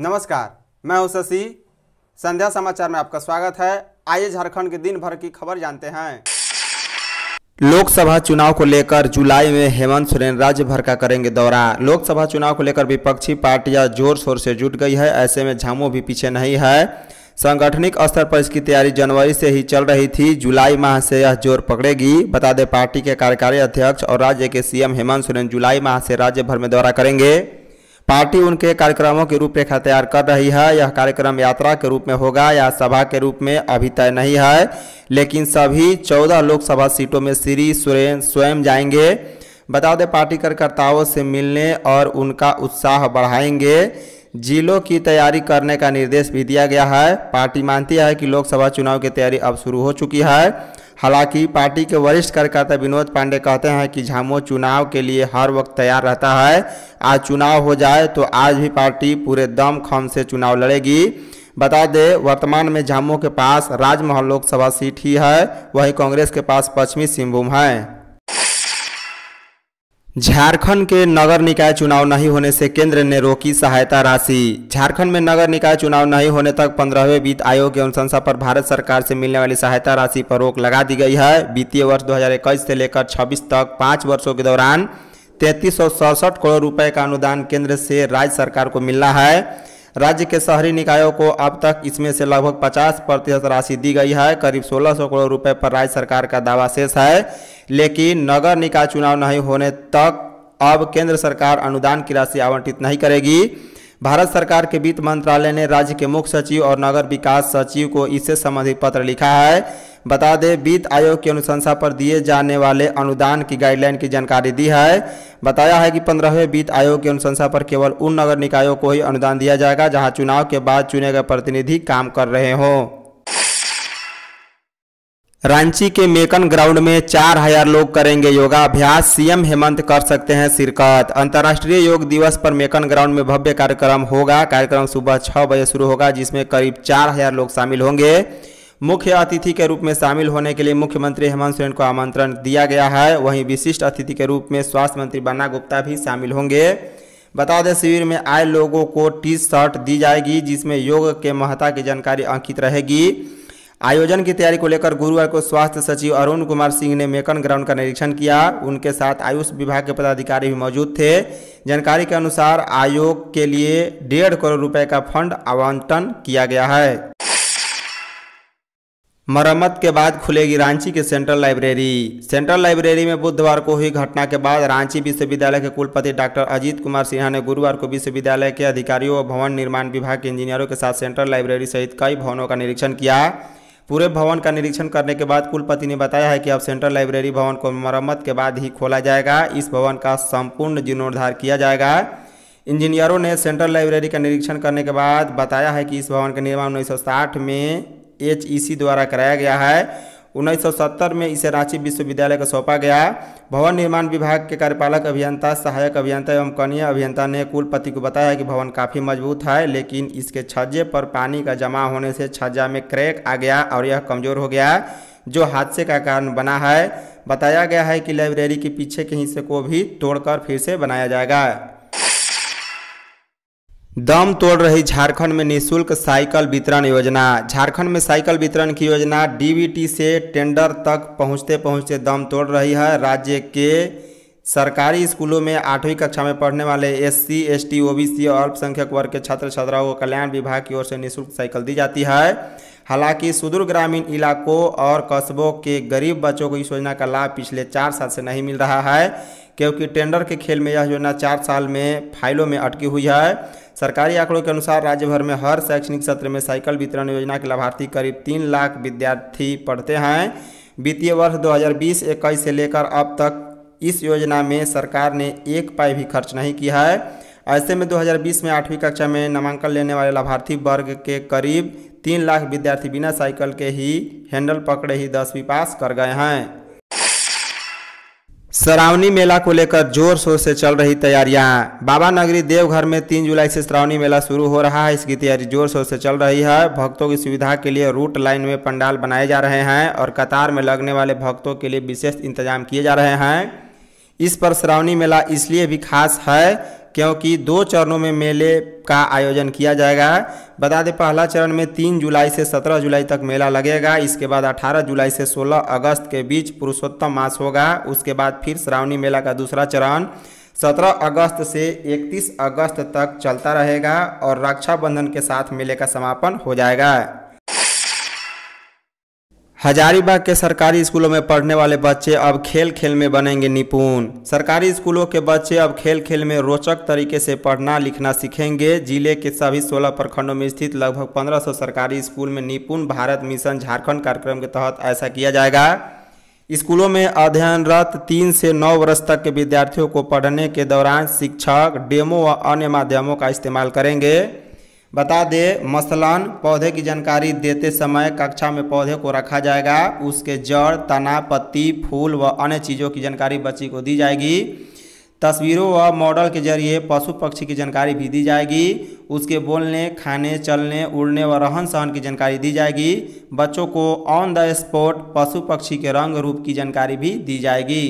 नमस्कार मैं हूं शशि संध्या समाचार में आपका स्वागत है आइए झारखंड के दिन भर की खबर जानते हैं लोकसभा चुनाव को लेकर जुलाई में हेमंत सोरेन राज्य भर का करेंगे दौरा लोकसभा चुनाव को लेकर विपक्षी पार्टियां जोर शोर से जुट गई है ऐसे में झामो भी पीछे नहीं है सांगठनिक स्तर पर इसकी तैयारी जनवरी से ही चल रही थी जुलाई माह से यह जोर पकड़ेगी बता दें पार्टी के कार्यकारी अध्यक्ष और राज्य के सीएम हेमंत सोरेन जुलाई माह से राज्य भर में दौरा करेंगे पार्टी उनके कार्यक्रमों की रूपरेखा तैयार कर रही है यह कार्यक्रम यात्रा के रूप में होगा या सभा के रूप में अभी तय नहीं है लेकिन सभी चौदह लोकसभा सीटों में श्री सुरेन स्वयं जाएंगे बता दें पार्टी कार्यकर्ताओं से मिलने और उनका उत्साह बढ़ाएंगे जिलों की तैयारी करने का निर्देश भी दिया गया है पार्टी मानती है कि लोकसभा चुनाव की तैयारी अब शुरू हो चुकी है हालांकि पार्टी के वरिष्ठ कार्यकर्ता विनोद पांडे कहते हैं कि झामो चुनाव के लिए हर वक्त तैयार रहता है आज चुनाव हो जाए तो आज भी पार्टी पूरे दम खम से चुनाव लड़ेगी बता दें वर्तमान में झामो के पास राजमहल लोकसभा सीट ही है वहीं कांग्रेस के पास पश्चिमी सिंहभूम है झारखंड के नगर निकाय चुनाव नहीं होने से केंद्र ने रोकी सहायता राशि झारखंड में नगर निकाय चुनाव नहीं होने तक पंद्रहवें वित्त आयोग की अनुशंसा पर भारत सरकार से मिलने वाली सहायता राशि पर रोक लगा दी गई है वित्तीय वर्ष 2021 से लेकर 26 तक पाँच वर्षों के दौरान तैंतीस करोड़ रुपए का अनुदान केंद्र से राज्य सरकार को मिलना है राज्य के शहरी निकायों को अब तक इसमें से लगभग 50 प्रतिशत राशि दी गई है करीब 1600 करोड़ रुपए पर राज्य सरकार का दावा शेष है लेकिन नगर निकाय चुनाव नहीं होने तक अब केंद्र सरकार अनुदान की राशि आवंटित नहीं करेगी भारत सरकार के वित्त मंत्रालय ने राज्य के मुख्य सचिव और नगर विकास सचिव को इससे संबंधित पत्र लिखा है बता दें वित्त आयोग की अनुशंसा पर दिए जाने वाले अनुदान की गाइडलाइन की जानकारी दी है बताया है कि पंद्रहवें वित्त आयोग की अनुशंसा पर केवल उन नगर निकायों को ही अनुदान दिया जाएगा जहाँ चुनाव के बाद चुने गए प्रतिनिधि काम कर रहे हों रांची के मेकन ग्राउंड में चार हजार लोग करेंगे योगाभ्यास सीएम हेमंत कर सकते हैं शिरकत अंतर्राष्ट्रीय योग दिवस पर मेकन ग्राउंड में भव्य कार्यक्रम होगा कार्यक्रम सुबह छह बजे शुरू होगा जिसमें करीब चार हजार लोग शामिल होंगे मुख्य अतिथि के रूप में शामिल होने के लिए मुख्यमंत्री हेमंत सोरेन को आमंत्रण दिया गया है वहीं विशिष्ट अतिथि के रूप में स्वास्थ्य मंत्री बन्ना गुप्ता भी शामिल होंगे बता दें शिविर में आए लोगों को टी शर्ट दी जाएगी जिसमें योग के महत्ता की जानकारी अंकित रहेगी आयोजन की तैयारी को लेकर गुरुवार को स्वास्थ्य सचिव अरुण कुमार सिंह ने मेकन ग्राउंड का निरीक्षण किया उनके साथ आयुष विभाग के पदाधिकारी भी मौजूद थे जानकारी के अनुसार आयोग के लिए डेढ़ करोड़ रुपए का फंड आवंटन किया गया है मरम्मत के बाद खुलेगी रांची की सेंट्रल लाइब्रेरी सेंट्रल लाइब्रेरी में बुधवार को हुई घटना के बाद रांची विश्वविद्यालय के कुलपति डॉक्टर अजीत कुमार सिन्हा ने गुरुवार को विश्वविद्यालय के अधिकारियों और भवन निर्माण विभाग के इंजीनियरों के साथ सेंट्रल लाइब्रेरी सहित कई भवनों का निरीक्षण किया पूरे भवन का निरीक्षण करने के बाद कुलपति ने बताया है कि अब सेंट्रल लाइब्रेरी भवन को मरम्मत के बाद ही खोला जाएगा इस भवन का संपूर्ण जीर्णोद्धार किया जाएगा इंजीनियरों ने सेंट्रल लाइब्रेरी का निरीक्षण करने के बाद बताया है कि इस भवन का निर्माण उन्नीस में एच ई सी द्वारा कराया गया है 1970 में इसे रांची विश्वविद्यालय को सौंपा गया भवन निर्माण विभाग के कार्यपालक अभियंता सहायक अभियंता एवं कनीय अभियंता ने कुलपति को बताया कि भवन काफ़ी मजबूत है लेकिन इसके छज्जे पर पानी का जमा होने से छज्जा में क्रैक आ गया और यह कमज़ोर हो गया जो हादसे का कारण बना है बताया गया है कि लाइब्रेरी के पीछे के हिस्से को भी तोड़कर फिर से बनाया जाएगा दम तोड़ रही झारखंड में निशुल्क साइकिल वितरण योजना झारखंड में साइकिल वितरण की योजना डीबीटी से टेंडर तक पहुंचते पहुंचते दम तोड़ रही है राज्य के सरकारी स्कूलों में आठवीं कक्षा में पढ़ने वाले S C S T O B C और अल्पसंख्यक वर्ग के छात्र छात्राओं को कल्याण विभाग की ओर से निःशुल्क साइकिल दी जाती है हालांकि सुदूर ग्रामीण इलाकों और कस्बों के गरीब बच्चों को इस योजना का लाभ पिछले चार साल से नहीं मिल रहा है क्योंकि टेंडर के खेल में यह योजना चार साल में फाइलों में अटकी हुई है सरकारी आंकड़ों के अनुसार राज्य भर में हर शैक्षणिक सत्र में साइकिल वितरण योजना के लाभार्थी करीब तीन लाख विद्यार्थी पढ़ते हैं वित्तीय वर्ष 2020 हज़ार से लेकर अब तक इस योजना में सरकार ने एक पाई भी खर्च नहीं किया है ऐसे में 2020 में आठवीं कक्षा में नामांकन लेने वाले लाभार्थी वर्ग के करीब तीन लाख विद्यार्थी बिना साइकिल के ही हैंडल पकड़े ही दसवीं पास कर गए हैं श्रावणी मेला को लेकर जोर शोर से चल रही तैयारियां बाबा नगरी देवघर में तीन जुलाई से श्रावणी मेला शुरू हो रहा है इसकी तैयारी जोर शोर से चल रही है भक्तों की सुविधा के लिए रूट लाइन में पंडाल बनाए जा रहे हैं और कतार में लगने वाले भक्तों के लिए विशेष इंतजाम किए जा रहे हैं इस पर श्रावणी मेला इसलिए भी खास है क्योंकि दो चरणों में मेले का आयोजन किया जाएगा बता दें पहला चरण में तीन जुलाई से सत्रह जुलाई तक मेला लगेगा इसके बाद अठारह जुलाई से सोलह अगस्त के बीच पुरुषोत्तम मास होगा उसके बाद फिर श्रावणी मेला का दूसरा चरण सत्रह अगस्त से इकतीस अगस्त तक चलता रहेगा और रक्षाबंधन के साथ मेले का समापन हो जाएगा हजारीबाग के सरकारी स्कूलों में पढ़ने वाले बच्चे अब खेल खेल में बनेंगे निपुण सरकारी स्कूलों के बच्चे अब खेल खेल में रोचक तरीके से पढ़ना लिखना सीखेंगे जिले के सभी 16 प्रखंडों में स्थित लगभग 1500 सरकारी स्कूल में निपुण भारत मिशन झारखंड कार्यक्रम के तहत ऐसा किया जाएगा स्कूलों में अध्ययनरत तीन से नौ वर्ष तक के विद्यार्थियों को पढ़ने के दौरान शिक्षक डेमो व अन्य माध्यमों का इस्तेमाल करेंगे बता दें मसलन पौधे की जानकारी देते समय कक्षा में पौधे को रखा जाएगा उसके जड़ तना पत्ती फूल व अन्य चीज़ों की जानकारी बच्ची को दी जाएगी तस्वीरों व मॉडल के जरिए पशु पक्षी की जानकारी भी दी जाएगी उसके बोलने खाने चलने उड़ने व रहन सहन की जानकारी दी जाएगी बच्चों को ऑन द स्पॉट पशु पक्षी के रंग रूप की जानकारी भी दी जाएगी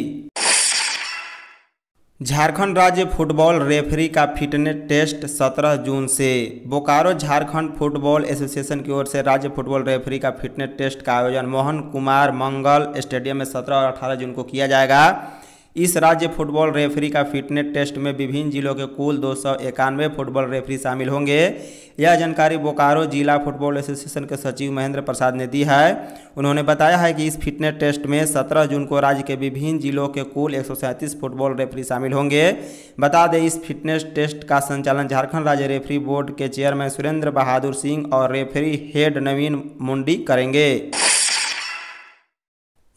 झारखंड राज्य फुटबॉल रेफरी का फिटनेस टेस्ट 17 जून से बोकारो झारखंड फुटबॉल एसोसिएशन की ओर से राज्य फुटबॉल रेफरी का फिटनेस टेस्ट का आयोजन मोहन कुमार मंगल स्टेडियम में 17 और 18 जून को किया जाएगा इस राज्य फुटबॉल रेफरी का फिटनेस टेस्ट में विभिन्न जिलों के कुल दो फुटबॉल रेफरी शामिल होंगे यह जानकारी बोकारो जिला फुटबॉल एसोसिएशन के सचिव महेंद्र प्रसाद ने दी है उन्होंने बताया है कि इस फिटनेस टेस्ट में 17 जून को राज्य के विभिन्न जिलों के कुल एक फुटबॉल रेफरी शामिल होंगे बता दें इस फिटनेस टेस्ट का संचालन झारखंड राज्य रेफरी बोर्ड के चेयरमैन सुरेंद्र बहादुर सिंह और रेफरी हेड नवीन मुंडी करेंगे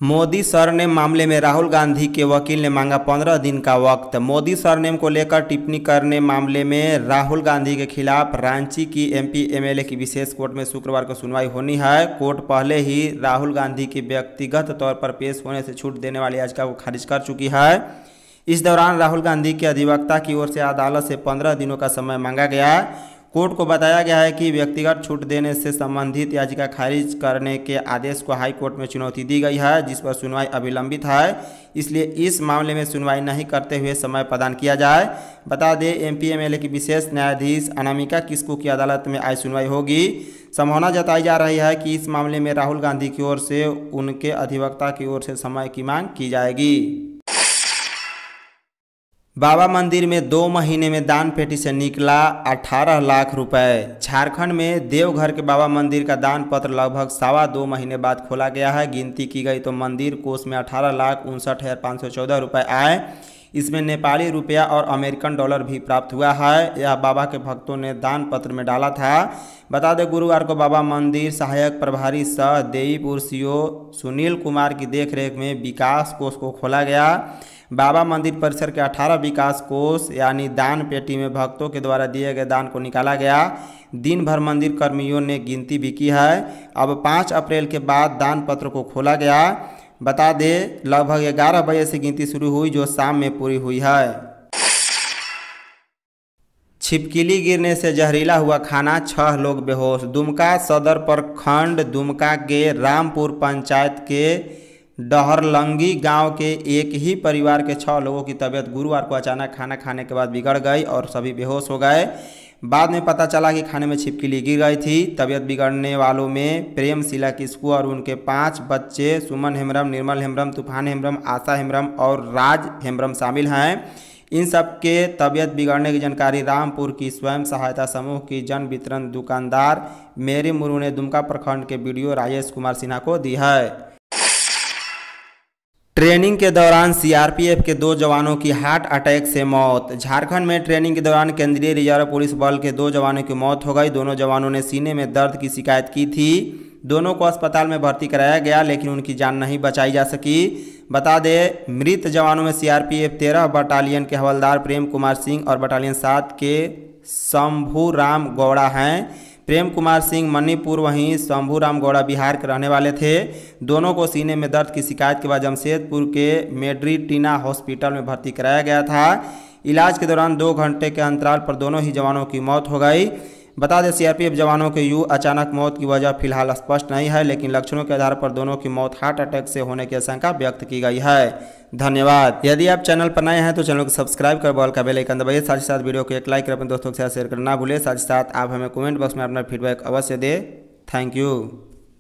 मोदी सरनेम मामले में राहुल गांधी के वकील ने मांगा पंद्रह दिन का वक्त मोदी सरनेम को लेकर टिप्पणी करने मामले में राहुल गांधी के खिलाफ रांची की एमपी एमएलए की विशेष कोर्ट में शुक्रवार को सुनवाई होनी है कोर्ट पहले ही राहुल गांधी के व्यक्तिगत तौर पर पेश होने से छूट देने वाली याचिका को खारिज कर चुकी है इस दौरान राहुल गांधी के अधिवक्ता की ओर से अदालत से पंद्रह दिनों का समय मांगा गया कोर्ट को बताया गया है कि व्यक्तिगत छूट देने से संबंधित याचिका खारिज करने के आदेश को हाई कोर्ट में चुनौती दी गई है जिस पर सुनवाई अविलंबित है इसलिए इस मामले में सुनवाई नहीं करते हुए समय प्रदान किया जाए बता दें एम पी एमएलए की विशेष न्यायाधीश अनामिका किस्कू की अदालत में आज सुनवाई होगी संभावना जताई जा रही है कि इस मामले में राहुल गांधी की ओर से उनके अधिवक्ता की ओर से समय की मांग की जाएगी बाबा मंदिर में दो महीने में दान पेटी से निकला 18 लाख रुपए झारखंड में देवघर के बाबा मंदिर का दान पत्र लगभग सवा दो महीने बाद खोला गया है गिनती की गई तो मंदिर कोष में 18 लाख उनसठ हज़ार पाँच सौ चौदह रुपये आए इसमें नेपाली रुपया और अमेरिकन डॉलर भी प्राप्त हुआ है यह बाबा के भक्तों ने दान पत्र में डाला था बता दें गुरुवार को बाबा मंदिर सहायक प्रभारी सह देवीपुर सीओ सुनील कुमार की देखरेख में विकास कोष को खोला गया बाबा मंदिर परिसर के 18 विकास कोष यानी दान पेटी में भक्तों के द्वारा दिए गए दान को निकाला गया दिन भर मंदिर कर्मियों ने गिनती भी की है अब 5 अप्रैल के बाद दान पत्र को खोला गया बता दे लगभग ग्यारह बजे से गिनती शुरू हुई जो शाम में पूरी हुई है छिपकली गिरने से जहरीला हुआ खाना छह लोग बेहोश दुमका सदर प्रखंड दुमका के रामपुर पंचायत के डहरलंगी गांव के एक ही परिवार के छह लोगों की तबीयत गुरुवार को अचानक खाना खाने के बाद बिगड़ गई और सभी बेहोश हो गए बाद में पता चला कि खाने में छिपकली गिर गई थी तबियत बिगड़ने वालों में प्रेम शिला किस्कू और उनके पांच बच्चे सुमन हेम्ब्रम निर्मल हेम्ब्रम तूफान हेम्ब्रम आशा हेम्ब्रम और राज हेम्ब्रम शामिल हैं इन सब के तबियत बिगड़ने की जानकारी रामपुर की स्वयं सहायता समूह की जन वितरण दुकानदार मेरी मुरु ने दुमका प्रखंड के वीडियो राजेश कुमार सिन्हा को दी है ट्रेनिंग के दौरान सीआरपीएफ के दो जवानों की हार्ट अटैक से मौत झारखंड में ट्रेनिंग के दौरान केंद्रीय रिजर्व पुलिस बल के दो जवानों की मौत हो गई दोनों जवानों ने सीने में दर्द की शिकायत की थी दोनों को अस्पताल में भर्ती कराया गया लेकिन उनकी जान नहीं बचाई जा सकी बता दें मृत जवानों में सीआरपीएफ तेरह बटालियन के हवलदार प्रेम कुमार सिंह और बटालियन सात के शंभू राम गौड़ा हैं प्रेम कुमार सिंह मणिपुर वहीं शंभू राम गौड़ा बिहार के रहने वाले थे दोनों को सीने में दर्द की शिकायत के बाद जमशेदपुर के मेड्रीटीना हॉस्पिटल में भर्ती कराया गया था इलाज के दौरान दो घंटे के अंतराल पर दोनों ही जवानों की मौत हो गई बता दें सीआरपीएफ जवानों के यू अचानक मौत की वजह फिलहाल स्पष्ट नहीं है लेकिन लक्षणों के आधार पर दोनों की मौत हार्ट अटैक से होने की आशंका व्यक्त की गई है धन्यवाद यदि आप चैनल पर नए हैं तो चैनल को सब्सक्राइब कर बॉल का बेल आइकन दबाइए साथ ही साथ वीडियो को एक लाइक कर अपने दोस्तों के साथ शेयर करना भूलें साथ ही साथ आप हमें कमेंट बॉक्स में अपना फीडबैक अवश्य दें थैंक यू